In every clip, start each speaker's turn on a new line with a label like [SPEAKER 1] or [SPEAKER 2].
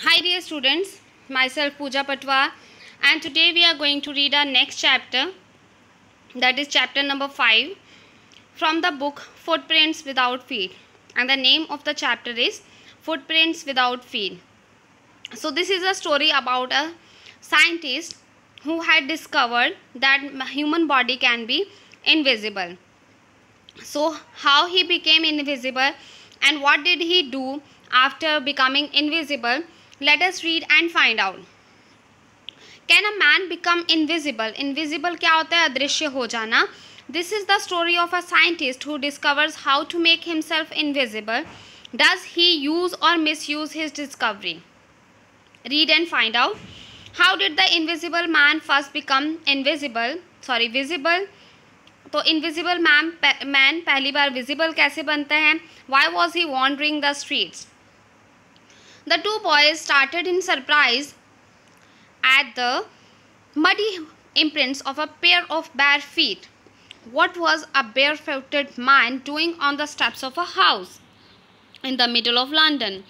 [SPEAKER 1] Hi dear students, myself Pooja Patwa and today we are going to read our next chapter that is chapter number 5 from the book Footprints Without Feet and the name of the chapter is Footprints Without Feet. So this is a story about a scientist who had discovered that human body can be invisible. So how he became invisible and what did he do after becoming invisible let us read and find out can a man become invisible invisible kya hota hai adrishya ho jana this is the story of a scientist who discovers how to make himself invisible does he use or misuse his discovery read and find out how did the invisible man first become invisible sorry visible तो invisible man man पहली बार visible कैसे बनता है why was he wandering the streets the two boys started in surprise at the muddy imprints of a pair of bare feet what was a bare footed man doing on the steps of a house in the middle of London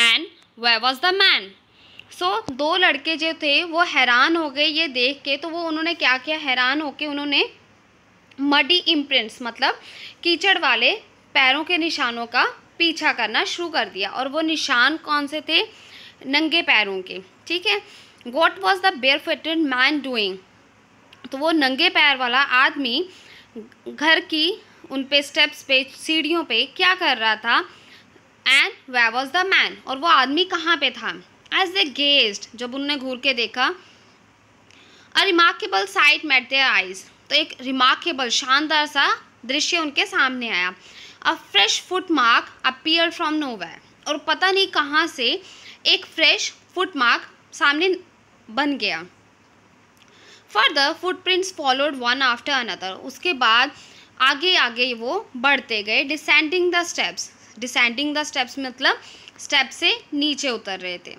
[SPEAKER 1] and where was the man so दो लड़के जो थे वो हैरान हो गए ये देख के तो वो उन्होंने क्या किया हैरान होकर उन्होंने मडी इम्प्रिंट्स मतलब कीचड़ वाले पैरों के निशानों का पीछा करना शुरू कर दिया और वो निशान कौन से थे नंगे पैरों के ठीक है what was the bare footed man doing तो वो नंगे पैर वाला आदमी घर की उन पे स्टेप्स पे सीढ़ियों पे क्या कर रहा था and where was the man और वो आदमी कहाँ पे था एज ए गेस्ट जब उनने घूर के देखा a remarkable sight met their eyes तो एक रिमार्केबल शानदार सा दृश्य उनके सामने आया a fresh foot mark appear from nowhere और पता नहीं कहाँ से एक फ्रेश फुट मार्क सामने बन गया further prints followed one after another उसके बाद आगे आगे वो बढ़ते गए descending the steps descending the steps मतलब स्टेप से नीचे उतर रहे थे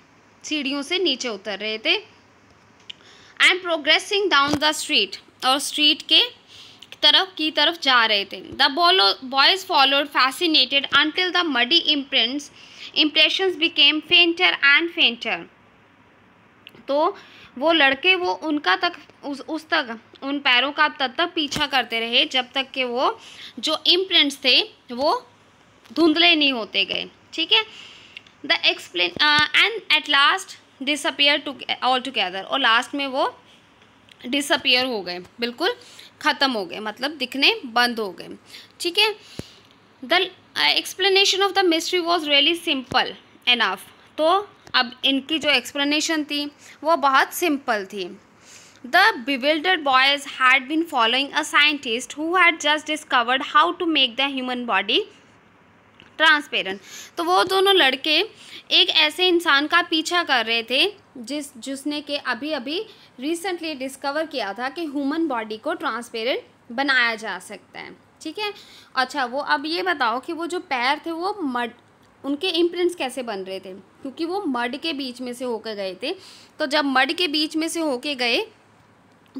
[SPEAKER 1] सीढ़ियों से नीचे उतर रहे थे and progressing down the street और स्ट्रीट के तरफ की तरफ जा रहे थे द बोलो boys followed fascinated until the muddy imprints impressions became fainter and fainter तो वो लड़के वो उनका तक उस उस तक उन पैरों का तब तक पीछा करते रहे जब तक कि वो जो इम्प्रिंट्स थे वो धुंधले नहीं होते गए ठीक है the explain and at last disappear to all together और लास्ट में वो डिसअपियर हो गए बिल्कुल ख़त्म हो गए मतलब दिखने बंद हो गए ठीक है the explanation of the mystery was really simple enough तो अब इनकी जो एक्सप्लेनेशन थी वो बहुत सिंपल थी the bewildered boys had been following a scientist who had just discovered how to make the human body transparent तो वो दोनों लड़के एक ऐसे इंसान का पीछा कर रहे थे जिस जिसने के अभी अभी रिसेंटली डिस्कवर किया था कि ह्यूमन बॉडी को ट्रांसपेरेंट बनाया जा सकता है ठीक है अच्छा वो अब ये बताओ कि वो जो पैर थे वो मड उनके इम्प्रिंट्स कैसे बन रहे थे क्योंकि वो मड के बीच में से होकर गए थे तो जब मड के बीच में से होके गए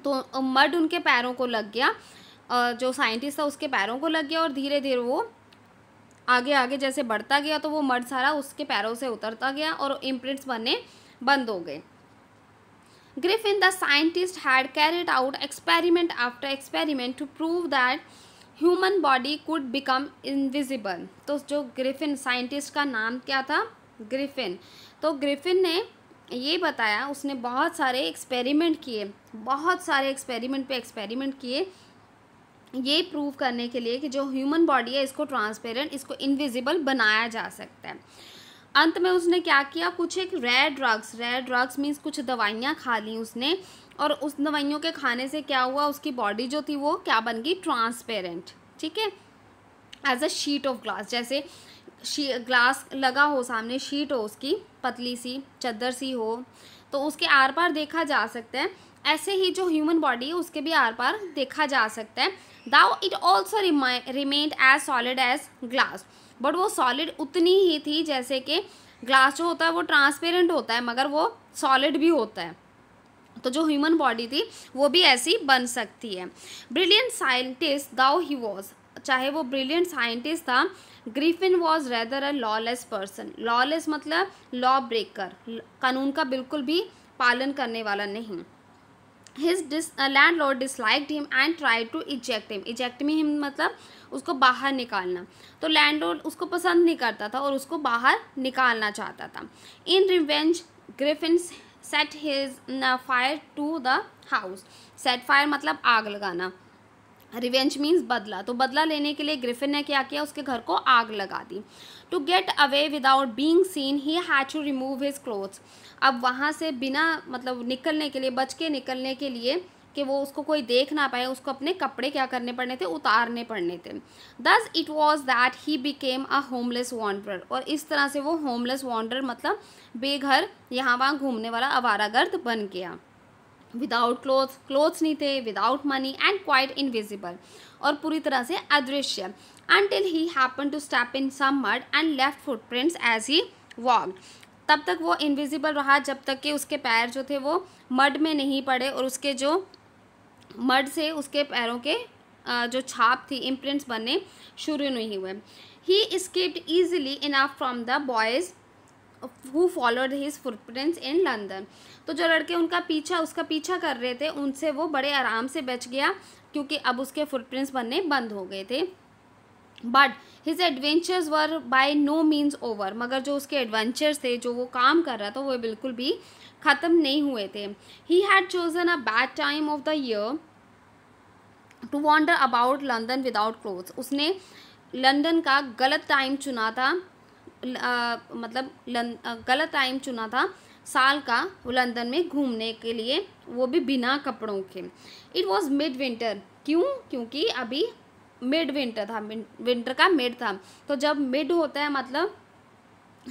[SPEAKER 1] तो मड उनके पैरों को लग गया जो साइंटिस्ट था उसके पैरों को लग गया और धीरे धीरे वो आगे आगे जैसे बढ़ता गया तो वो मर्द सारा उसके पैरों से उतरता गया और इम्प्रिंट्स बनने बंद हो गए Griffin the scientist had carried out experiment after experiment to prove that human body could become invisible तो जो ग्रिफिन साइंटिस्ट का नाम क्या था ग्रिफिन तो ग्रिफिन ने ये बताया उसने बहुत सारे एक्सपेरिमेंट किए बहुत सारे एक्सपेरिमेंट पे एक्सपेरिमेंट किए ये प्रूव करने के लिए कि जो ह्यूमन बॉडी है इसको ट्रांसपेरेंट इसको इनविजिबल बनाया जा सकता है अंत में उसने क्या किया कुछ एक rare drugs rare drugs means कुछ दवाइयाँ खा ली उसने और उस दवाइयों के खाने से क्या हुआ उसकी बॉडी जो थी वो क्या बन गई ट्रांसपेरेंट ठीक है as a sheet of glass जैसे शी ग्लास लगा हो सामने शीट हो उसकी पतली सी चद्दर सी हो तो उसके आर पार देखा जा सकता है ऐसे ही जो ह्यूमन बॉडी है उसके भी आर पार देखा जा सकता है though it also remained as solid as glass but वो सॉलिड उतनी ही थी जैसे कि ग्लास जो होता है वो ट्रांसपेरेंट होता है मगर वो सॉलिड भी होता है तो जो ह्यूमन बॉडी थी वो भी ऐसी बन सकती है brilliant scientist though he was चाहे वो ब्रिलियंट साइंटिस्ट था Griffin was rather a lawless person lawless मतलब लॉ ब्रेकर कानून का बिल्कुल भी पालन करने वाला नहीं हिज डिस landlord disliked him and try to eject him eject में हिम मतलब उसको बाहर निकालना तो लॉर्ड उसको पसंद नहीं करता था और उसको बाहर निकालना चाहता था in revenge Griffin set his fire to the house set fire मतलब आग लगाना रिवेंज मीन्स बदला तो बदला लेने के लिए ग्रिफिन ने क्या किया उसके घर को आग लगा दी to get away without being seen he had to remove his clothes अब वहाँ से बिना मतलब निकलने के लिए बच के निकलने के लिए कि वो उसको कोई देख ना पाए उसको अपने कपड़े क्या करने पड़ने थे उतारने पड़ने थे thus it was that he became a homeless wander और इस तरह से वो होमलेस वॉन्डर मतलब बेघर यहाँ वहाँ घूमने वाला आवारागर्द बन गया विदाउट क्लोथ क्लोथ्स नहीं थे without money and quite invisible और पूरी तरह से अदृश्य until he happened to step in some mud and left footprints as he walked. तब तक वो इनविजिबल रहा जब तक कि उसके पैर जो थे वो मड में नहीं पड़े और उसके जो मड से उसके पैरों के जो छाप थी imprints बनने शुरू नहीं हुए he escaped easily enough from the boys who followed his footprints in London तो जो लड़के उनका पीछा उसका पीछा कर रहे थे उनसे वो बड़े आराम से बच गया क्योंकि अब उसके फुटप्रिंट्स बनने बंद हो गए थे but his adventures were by no means over मगर जो उसके एडवेंचर्स थे जो वो काम कर रहा था वो बिल्कुल भी ख़त्म नहीं हुए थे he had chosen a bad time of the year to wander about London without clothes उसने लंदन का गलत टाइम चुना था आ, मतलब लं, आ, गलत टाइम चुना था साल का लंदन में घूमने के लिए वो भी बिना कपड़ों के इट वॉज मिड विंटर क्यों क्योंकि अभी मिड विंटर था विंटर का मिड था तो जब मिड होता है मतलब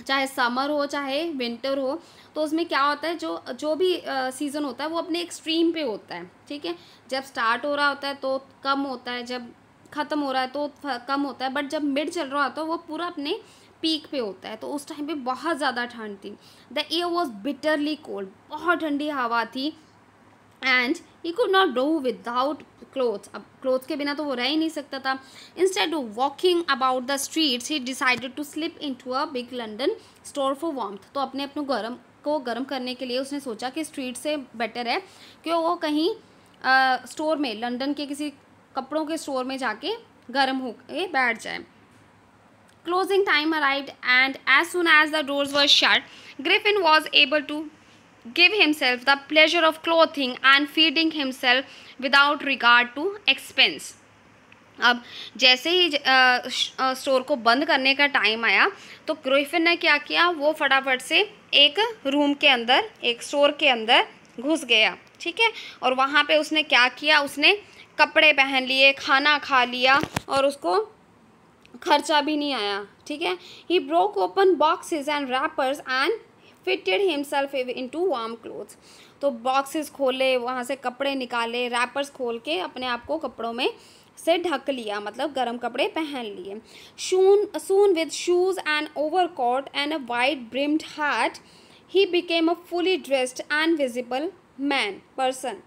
[SPEAKER 1] चाहे समर हो चाहे विंटर हो तो उसमें क्या होता है जो जो भी सीज़न होता है वो अपने एक्सट्रीम पे होता है ठीक है जब स्टार्ट हो रहा होता है तो कम होता है जब ख़त्म हो रहा है तो कम होता है बट जब मिड चल रहा होता है वो पूरा अपने पीक पे होता है तो उस टाइम पे बहुत ज़्यादा ठंड थी the air was bitterly cold बहुत ठंडी हवा थी and he could not do without clothes अब क्लोथ्स के बिना तो वो रह ही नहीं सकता था instead walking about the streets he decided to slip into a big London store for warmth तो अपने अपने गर्म को गर्म करने के लिए उसने सोचा कि स्ट्रीट से बेटर है कि वो कहीं स्टोर uh, में लंडन के किसी कपड़ों के स्टोर में जाके गर्म हो के बैठ जाए closing time arrive and as soon as the doors were shut Griffin was able to give himself the pleasure of clothing and feeding himself without regard to expense अब जैसे ही स्टोर को बंद करने का टाइम आया तो ग्रोहिफिन ने क्या किया वो फटाफट से एक रूम के अंदर एक स्टोर के अंदर घुस गया ठीक है और वहाँ पे उसने क्या किया उसने कपड़े पहन लिए खाना खा लिया और उसको खर्चा भी नहीं आया ठीक है he broke open boxes and wrappers and fitted himself into warm clothes तो बॉक्सेस खोले वहाँ से कपड़े निकाले रैपर्स खोल के अपने आप को कपड़ों में से ढक लिया मतलब गर्म कपड़े पहन लिए soon soon with shoes and overcoat and a white brimmed hat he became a fully dressed and visible man person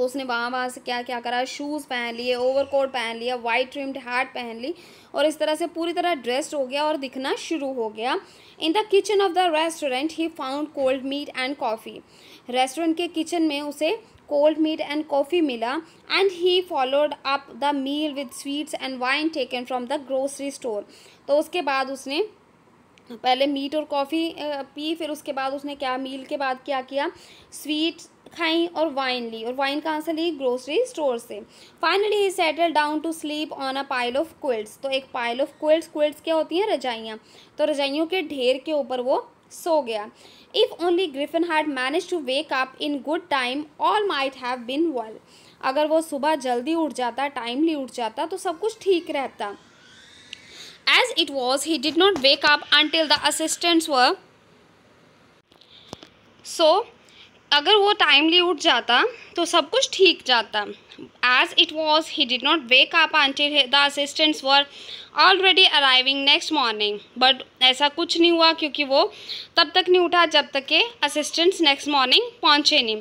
[SPEAKER 1] तो उसने वहाँ वहाँ से क्या क्या करा शूज़ पहन लिए ओवरकोट पहन लिया वाइट ट्रिम्ड हैट पहन ली और इस तरह से पूरी तरह ड्रेस्ड हो गया और दिखना शुरू हो गया in the kitchen of the restaurant he found cold meat and coffee restaurant के किचन में उसे कोल्ड मीट एंड कॉफ़ी मिला and he followed up the meal with sweets and wine taken from the grocery store तो उसके बाद उसने पहले meet और कॉफ़ी पी फिर उसके बाद उसने क्या मील के बाद क्या किया स्वीट खाई और वाइन ली और वाइन कहाँ से ली ग्रोसरी स्टोर से finally he settle down to sleep on a pile of quilts तो एक पाइल ऑफ क्विल्ट्स क्विल्ट्स क्या होती हैं रजाइयाँ तो रजाइयों के ढेर के ऊपर वो सो गया if only Griffin had manage to wake up in good time all might have been well अगर वो सुबह जल्दी उठ जाता टाइमली उठ जाता तो सब कुछ ठीक रहता as it was he did not wake up until the assistants were so अगर वो टाइमली उठ जाता तो सब कुछ ठीक जाता as it was he did not wake up until the assistants were already arriving next morning but ऐसा कुछ नहीं हुआ क्योंकि वो तब तक नहीं उठा जब तक के असिस्टेंट्स नेक्स्ट मॉर्निंग पहुँचे नहीं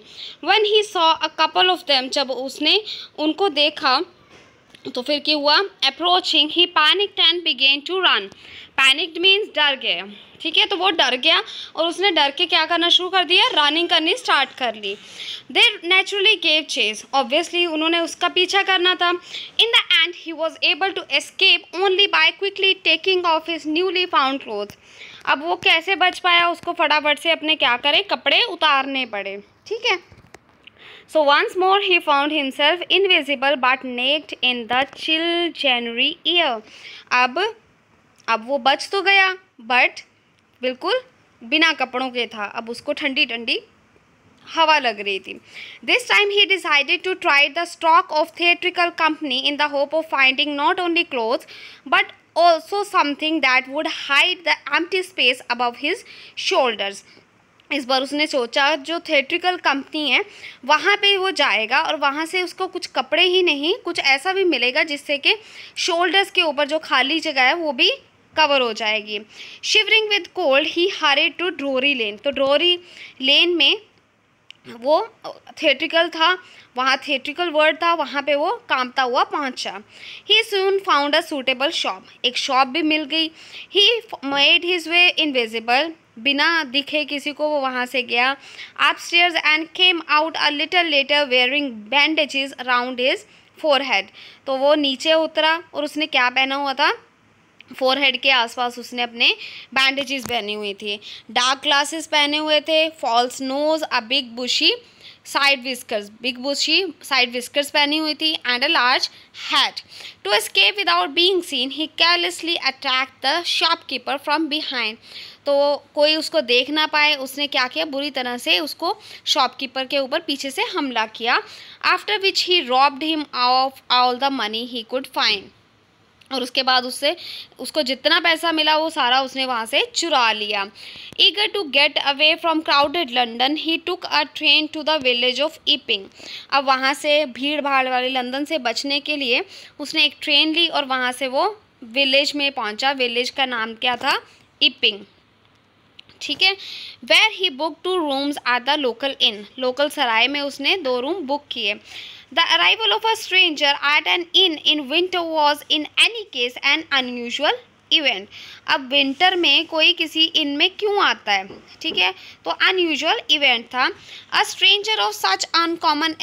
[SPEAKER 1] when he saw a couple of them जब उसने उनको देखा तो फिर क्या हुआ अप्रोचिंग ही पैनिक टैन began to run panicked means डर गया ठीक है तो वो डर गया और उसने डर के क्या करना शुरू कर दिया रनिंग करनी स्टार्ट कर ली they naturally gave chase obviously उन्होंने उसका पीछा करना था in the end he was able to escape only by quickly taking off his newly found cloth अब वो कैसे बच पाया उसको फटाफट से अपने क्या करें कपड़े उतारने पड़े ठीक है so once more he found himself invisible but naked in the chill January air अब अब वो बच तो गया बट बिल्कुल बिना कपड़ों के था अब उसको ठंडी ठंडी हवा लग रही थी this time he decided to try the stock of theatrical company in the hope of finding not only cloth but also something that would hide the empty space above his shoulders इस बार उसने सोचा जो theatrical company है वहाँ पे वो जाएगा और वहाँ से उसको कुछ कपड़े ही नहीं कुछ ऐसा भी मिलेगा जिससे कि शोल्डर्स के ऊपर जो खाली जगह है वो भी कवर हो जाएगी शिवरिंग विद कोल्ड ही हारे टू ड्रोरी लेन तो ड्रोरी लेन में वो थिएट्रिकल uh, था वहाँ थिएट्रिकल वर्ड था वहाँ पे वो कामता हुआ पहुँचा he soon found a suitable shop एक शॉप भी मिल गई he made his way invisible बिना दिखे किसी को वो वहाँ से गया stairs and came out a little later wearing bandages around his head तो वो नीचे उतरा और उसने क्या पहना हुआ था फोर हेड के आसपास उसने अपने बैंडेजेस पहनी हुई थी डार्क ग्लासेस पहने हुए थे false nose a big bushy side whiskers big bushy side whiskers पहनी हुई थी and a large hat to escape without being seen he carelessly attract the shopkeeper from behind तो कोई उसको देख ना पाए उसने क्या किया बुरी तरह से उसको शॉपकीपर के ऊपर पीछे से हमला किया after which he robbed him of all the money he could find और उसके बाद उससे उसको जितना पैसा मिला वो सारा उसने वहाँ से चुरा लिया eager to get away from crowded London he took a train to the village of Epping अब वहाँ से भीड़ भाड़ वाले लंदन से बचने के लिए उसने एक ट्रेन ली और वहाँ से वो विलेज में पहुँचा विलेज का नाम क्या था ईपिंग ठीक है where he book two rooms at the local inn local सराय में उसने दो रूम बुक किए The arrival of a stranger at an inn in winter was in any case an unusual event अब विंटर में कोई किसी इन में क्यों आता है ठीक है तो अनयूजल इवेंट था a stranger of such uncommon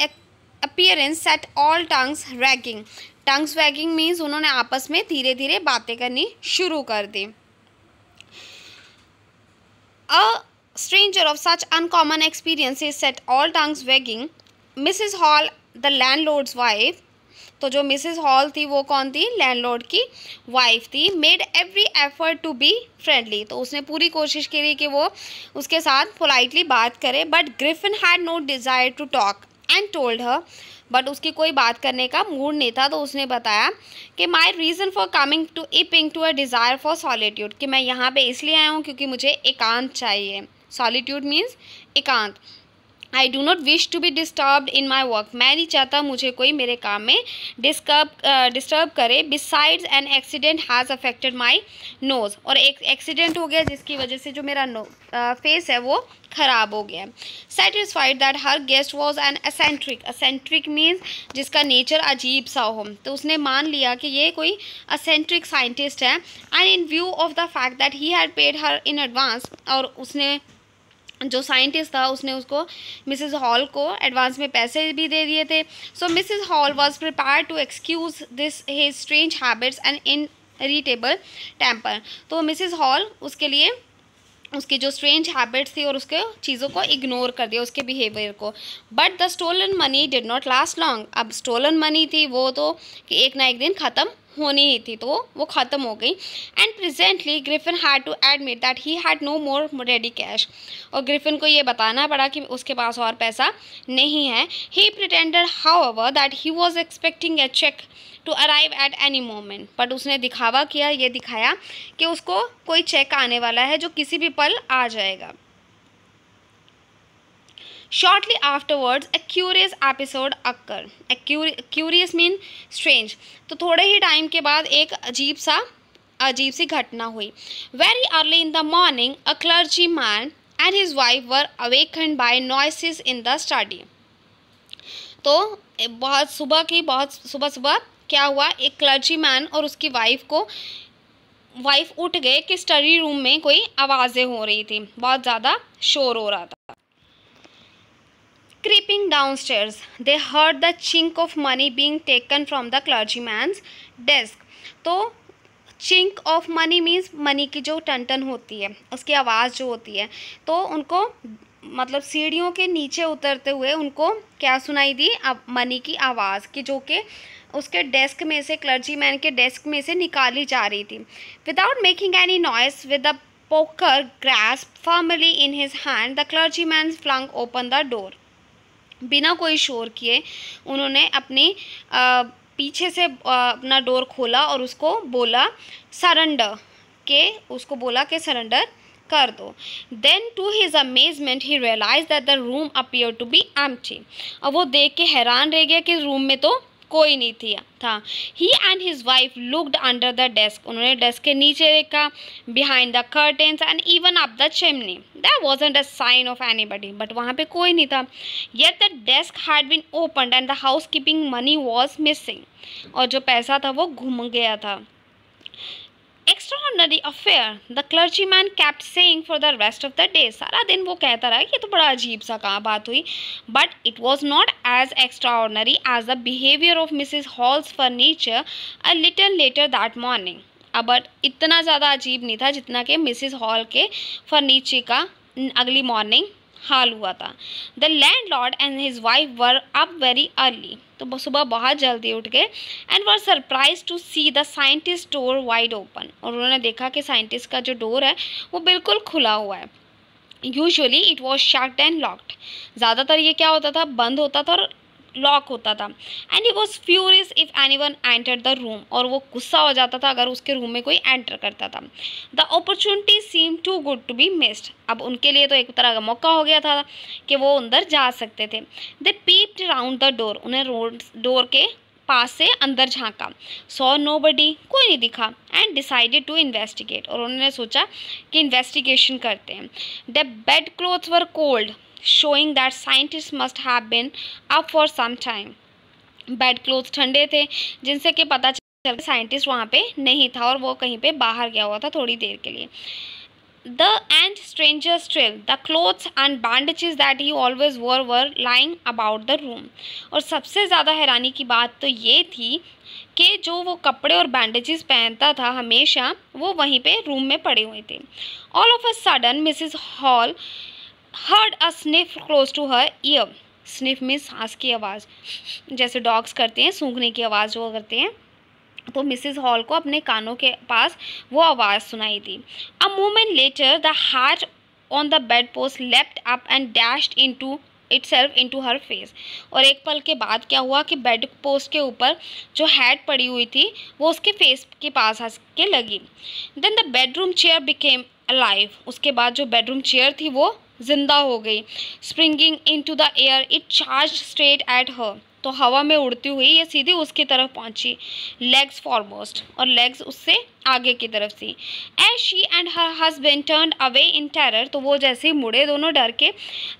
[SPEAKER 1] appearance set all tongues ragging tongues wagging means उन्होंने आपस में धीरे धीरे बातें करनी शुरू कर दी a stranger of such uncommon experience is set all tongues wagging Mrs Hall the landlord's wife तो जो मिसेस हॉल थी वो कौन थी लैंडलॉर्ड की वाइफ थी made every effort to be friendly तो उसने पूरी कोशिश करी कि वो उसके साथ पोलाइटली बात करे but Griffin had no desire to talk and told her but उसकी कोई बात करने का मूड नहीं था तो उसने बताया कि my reason for coming to Iping to a desire for solitude कि मैं यहाँ पे इसलिए आया हूँ क्योंकि मुझे एकांत चाहिए सॉलीट्यूड मीन्स एकांत I do not wish to be disturb in my work मैं नहीं चाहता मुझे कोई मेरे काम में डिस्कर्ब डिस्टर्ब uh, करे besides an accident has affected my nose और एक एक्सीडेंट हो गया जिसकी वजह से जो मेरा नो फेस uh, है वो ख़राब हो गया satisfied that her guest was an eccentric eccentric means जिसका नेचर अजीब सा हो तो उसने मान लिया कि ये कोई असेंट्रिक साइंटिस्ट है and in view of the fact that he had paid her in advance और उसने जो साइंटिस्ट था उसने उसको मिसेस हॉल को एडवांस में पैसे भी दे दिए थे so Mrs Hall was prepare to excuse this his strange habits and irritable temper तो मिसेस हॉल उसके लिए उसकी जो स्ट्रेंज हैबिट्स थी और उसके चीज़ों को इग्नोर कर दिया उसके बिहेवियर को but the stolen money did not last long अब स्टोलन मनी थी वो तो कि एक ना एक दिन ख़त्म होनी ही थी तो वो ख़त्म हो गई and presently Griffin had to admit that he had no more ready cash और ग्रिफिन को ये बताना पड़ा कि उसके पास और पैसा नहीं है he pretended however that he was expecting a cheque to arrive at any moment but उसने दिखावा किया ये दिखाया कि उसको कोई चेक आने वाला है जो किसी भी पल आ जाएगा shortly afterwards a curious episode occur a curious mean strange तो थोड़े ही टाइम के बाद एक अजीब सा अजीब सी घटना हुई very early in the morning a clergyman and his wife were by by noises in the study तो बहुत सुबह की बहुत सुबह सुबह क्या हुआ एक क्लर्जी मैन और उसकी वाइफ को वाइफ उठ गए कि स्टडी रूम में कोई आवाज़ें हो रही थी बहुत ज़्यादा शोर हो रहा था stairs they heard the chink of money being taken from the clergyman's desk तो chink of money means money की जो टन होती है उसकी आवाज़ जो होती है तो उनको मतलब सीढ़ियों के नीचे उतरते हुए उनको क्या सुनाई दी अब मनी की आवाज़ कि जो कि उसके डेस्क में से क्लर्जी मैन के डेस्क में से निकाली जा रही थी without making any noise with a grass firmly in his hand the clergyman flung open the door बिना कोई शोर किए उन्होंने अपनी आ, पीछे से आ, अपना डोर खोला और उसको बोला सरेंडर के उसको बोला कि सरेंडर कर दो then to his amazement he realize that the room appear to be empty अब वो देख के हैरान रह गया कि रूम में तो कोई नहीं थी था he and his wife looked under the desk उन्होंने डेस्क के नीचे देखा behind the curtains and even up the chimney that wasn't a sign of anybody but वहाँ पे कोई नहीं था yet the desk had been open and the housekeeping money was missing और जो पैसा था वो घूम गया था extraordinary affair the clergyman kept saying for the rest of the day सारा दिन वो कहता रहा कि ये तो बड़ा अजीब सा कहाँ बात हुई but it was not as extraordinary as the behaviour of Mrs Hall's furniture a little later that morning अब इतना ज़्यादा अजीब नहीं था जितना कि मिसिज हॉल के फर्नीचर का अगली मॉर्निंग हाल हुआ था the landlord and his wife were up very early तो सुबह बहुत जल्दी उठ गए and were surprise to see the scientist door wide open और उन्होंने देखा कि साइंटिस्ट का जो डोर है वो बिल्कुल खुला हुआ है usually it was shut and locked ज़्यादातर ये क्या होता था बंद होता था और लॉक होता था and he was furious if anyone enter the room और वो गुस्सा हो जाता था अगर उसके रूम में कोई एंटर करता था the opportunity seem too good to be missed अब उनके लिए तो एक तरह का मौका हो गया था कि वो अंदर जा सकते थे they peeped round the door उन्हें रोड डोर के पास से अंदर झांका सॉ नो बडी कोई नहीं दिखा एंड डिसाइडेड टू इन्वेस्टिगेट और उन्होंने सोचा कि इन्वेस्टिगेशन करते हैं the bed clothes were cold showing that scientist must have been up for some time bed cloth ठंडे थे जिनसे कि पता चल साइंटिस्ट वहाँ पे नहीं था और वो कहीं पे बाहर गया हुआ था थोड़ी देर के लिए the and stranger still the clothes and bandages that he always were were lying about the room और सबसे ज़्यादा हैरानी की बात तो ये थी कि जो वो कपड़े और बैंडेजेस पहनता था हमेशा वो वहीं पे रूम में पड़े हुए थे all of a sudden Mrs Hall heard a sniff close to her ear sniff means सांस की आवाज़ जैसे डॉग्स करते हैं सूंघने की आवाज़ वो करते हैं तो मिसिस हॉल को अपने कानों के पास वो आवाज़ सुनाई थी a moment later the hat on the bedpost left up and dashed into itself into her face और एक पल के बाद क्या हुआ कि बेड पोस्ट के ऊपर जो हैड पड़ी हुई थी वो उसके फेस के पास हंस के लगी then the bedroom chair became alive उसके बाद जो बेडरूम चेयर थी वो जिंदा हो गई springing into the air it charge straight at her तो हवा में उड़ती हुई ये सीधी उसकी तरफ पहुंची लेग्स फॉरमोस्ट और लेग्स उससे आगे की तरफ थी as she and her husband turn away in terror तो वो जैसे ही मुड़े दोनों डर के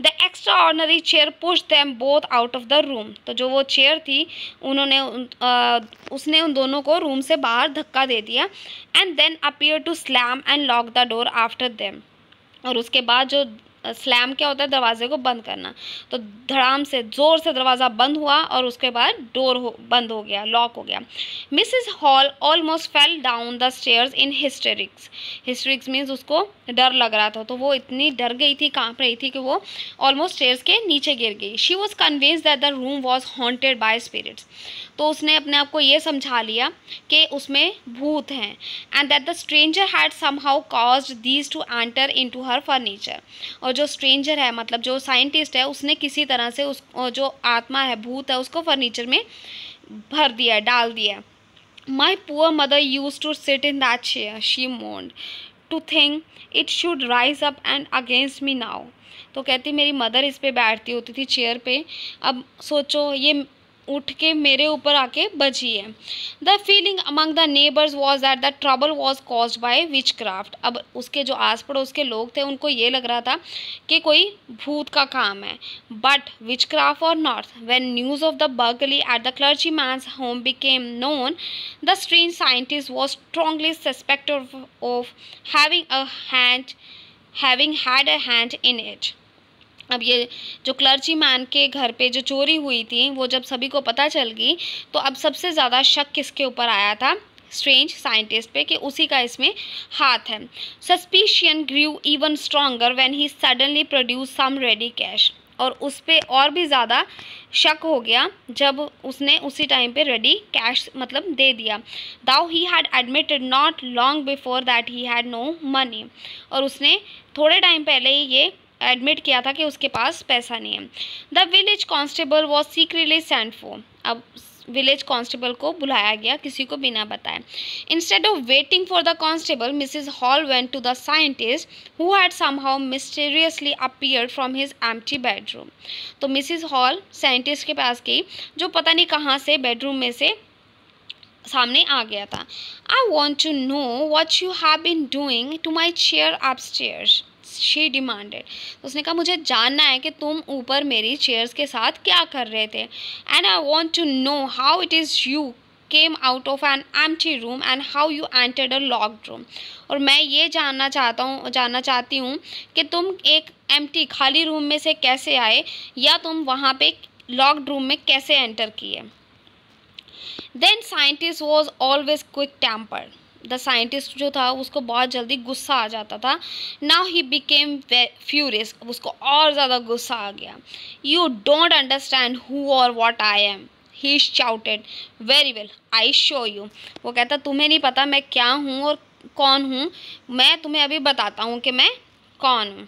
[SPEAKER 1] the extraordinary chair push them both out of the room तो जो वो चेयर थी उन्होंने आ, उसने उन दोनों को रूम से बाहर धक्का दे दिया and then appear to slam and lock the door after them और उसके बाद जो स्लैम क्या होता है दरवाजे को बंद करना तो धड़ाम से ज़ोर से दरवाज़ा बंद हुआ और उसके बाद डोर हो बंद हो गया लॉक हो गया Mrs Hall almost fell down the stairs in hysterics hysterics means उसको डर लग रहा था तो वो इतनी डर गई थी कांप रही थी कि वो ऑलमोस्ट स्टेयर्स के नीचे गिर गई she was convince that the room was haunted by spirits तो उसने अपने आप को ये समझा लिया कि उसमें भूत हैं and that the stranger had somehow cause these to enter into her furniture और जो स्ट्रेंजर है मतलब जो साइंटिस्ट है उसने किसी तरह से उस जो आत्मा है भूत है उसको फर्नीचर में भर दिया डाल दिया my poor mother use to sit in that chair she moaned to think it should rise up and against me now तो कहती मेरी मदर इस पे बैठती होती थी चेयर पे अब सोचो ये उठ के मेरे ऊपर आके बजी है the feeling among the neighbours was that the trouble was cause by witchcraft अब उसके जो आस पड़ोस के लोग थे उनको ये लग रहा था कि कोई भूत का काम है बट विच क्राफ्ट और not when news of the burglary at the clergyman's home became known the strange scientist was strongly suspected of having a hand having had a hand in it अब ये जो क्लर्ची man के घर पे जो चोरी हुई थी वो जब सभी को पता चल गई तो अब सबसे ज़्यादा शक किसके ऊपर आया था स्ट्रेंज साइंटिस्ट पे कि उसी का इसमें हाथ है suspicion grew even stronger when he suddenly produce some ready cash और उस पर और भी ज़्यादा शक हो गया जब उसने उसी टाइम पे रेडी कैश मतलब दे दिया though he had admitted not long before that he had no money और उसने थोड़े टाइम पहले ही ये एडमिट किया था कि उसके पास पैसा नहीं है the village constable was secretly sent for अब विलेज कांस्टेबल को बुलाया गया किसी को बिना बताए instead of waiting for the constable Mrs Hall went to the scientist who had somehow mysteriously appear from his empty bedroom तो मिसिज हॉल साइंटिस्ट के पास गई जो पता नहीं कहाँ से बेडरूम में से सामने आ गया था I want to know what you have been doing to my chair upstairs she demanded उसने कहा मुझे जानना है कि तुम ऊपर मेरी चेयर्स के साथ क्या कर रहे थे and I want to know how it is you came out of empty room and how you entered a locked room और मैं ये जानना चाहता हूँ जानना चाहती हूँ कि तुम एक टी खाली रूम में से कैसे आए या तुम वहाँ पे लॉकड रूम में कैसे एंटर किए then scientist was always quick tempered the scientist जो था उसको बहुत जल्दी गुस्सा आ जाता था नाउ ही बिकेम फ्यूरियस उसको और ज़्यादा गुस्सा आ गया यू डोंट अंडरस्टैंड हु और what I am he shouted very well I show you वो कहता तुम्हें नहीं पता मैं क्या हूँ और कौन हूँ मैं तुम्हें अभी बताता हूँ कि मैं कौन हूँ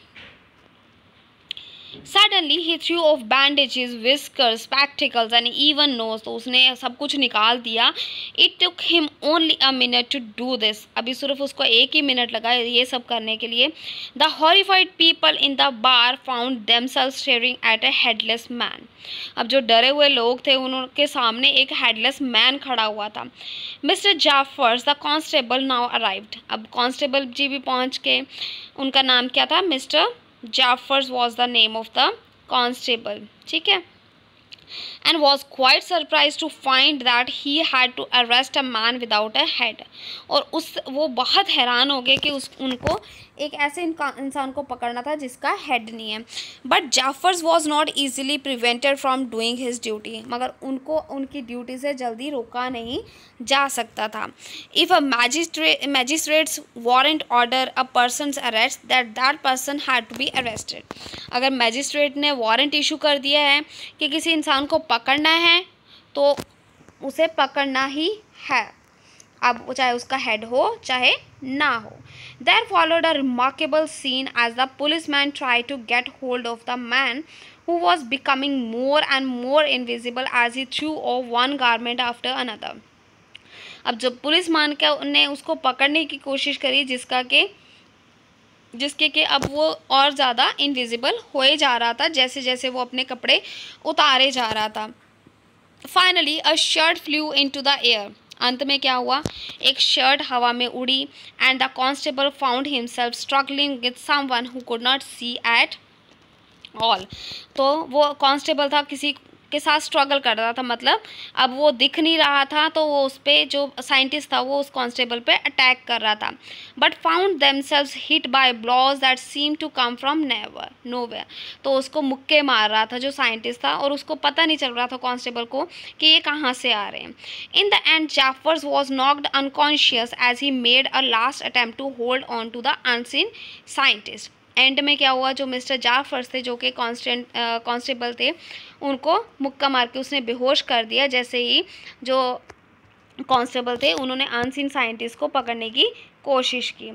[SPEAKER 1] suddenly he threw off bandages whisker spectacles and even nose तो उसने सब कुछ निकाल दिया it took him only a minute to do this अभी सिर्फ उसको एक ही मिनट लगा ये सब करने के लिए the horrified people in the bar found themselves staring at a headless man अब जो डरे हुए लोग थे उनके सामने एक हेडलेस मैन खड़ा हुआ था Mr Jaffers the constable now arrived अब कॉन्स्टेबल जी भी पहुंच के उनका नाम क्या था Mr Jaffers was the name of the constable ठीक है and was quite surprised to find that he had to arrest a man without a head और उस वो बहुत हैरान हो गए कि उस उनको एक ऐसे इंसान को पकड़ना था जिसका हेड नहीं है but Jaffers was not easily prevented from doing his duty मगर उनको उनकी ड्यूटी से जल्दी रोका नहीं जा सकता था if a magistrate magistrate's warrant order a person arrest that that person had to be arrested अगर मैजिस्ट्रेट ने वारंट इशू कर दिया है कि किसी इंसान को पकड़ना है तो उसे पकड़ना ही है अब चाहे उसका हेड हो चाहे ना हो there followed a remarkable scene as the policeman try to get hold of the man who was becoming more and more invisible as he threw off one garment after another अब जब police मान के ने उसको पकड़ने की कोशिश करी जिसका के जिसके के अब वो और ज़्यादा इनविजिबल होए जा रहा था जैसे जैसे वो अपने कपड़े उतारे जा रहा था finally a shirt flew into the air अंत में क्या हुआ एक शर्ट हवा में उड़ी and the constable found himself struggling with one who could not see at all तो वो कांस्टेबल था किसी के साथ स्ट्रगल कर रहा था मतलब अब वो दिख नहीं रहा था तो वो उस पर जो साइंटिस्ट था वो उस कॉन्स्टेबल पे अटैक कर रहा था but found themselves hit by blows that seem to come from never nowhere तो उसको मुक्के मार रहा था जो साइंटिस्ट था और उसको पता नहीं चल रहा था कॉन्स्टेबल को कि ये कहाँ से आ रहे हैं in the end Jaffers was knocked unconscious as he made a last attempt to hold on to the unseen scientist end में क्या हुआ जो मिस्टर जाफर्स थे जो कि कॉन्स्टेंट कॉन्स्टेबल थे उनको मुक्का मार के उसने बेहोश कर दिया जैसे ही जो कांस्टेबल थे उन्होंने अनसिन साइंटिस्ट को पकड़ने की कोशिश की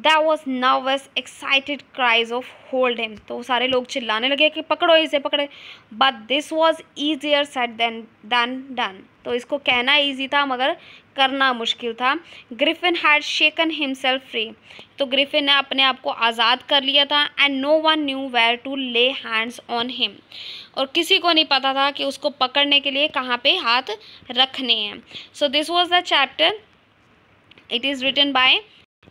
[SPEAKER 1] there was nervous excited cries of hold him तो सारे लोग चिल्लाने लगे कि पकड़ो इसे पकड़े but this was easier said then than done तो इसको कहना ईजी था मगर करना मुश्किल था Griffin had shaken himself free तो ग्रिफिन ने अपने आप को आज़ाद कर लिया था and no one knew where to lay hands on him और किसी को नहीं पता था कि उसको पकड़ने के लिए कहाँ पे हाथ रखने हैं so this was the chapter it is written by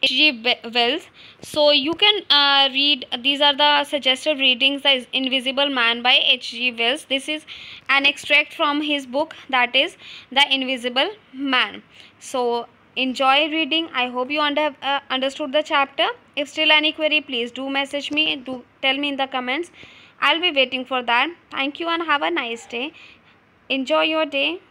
[SPEAKER 1] HG Wells. So you can uh, read, these are the suggested readings, The Invisible Man by HG Wells. This is an extract from his book that is The Invisible Man. So enjoy reading. I hope you under, uh, understood the chapter. If still any query, please do message me, do tell me in the comments. I'll be waiting for that. Thank you and have a nice day. Enjoy your day.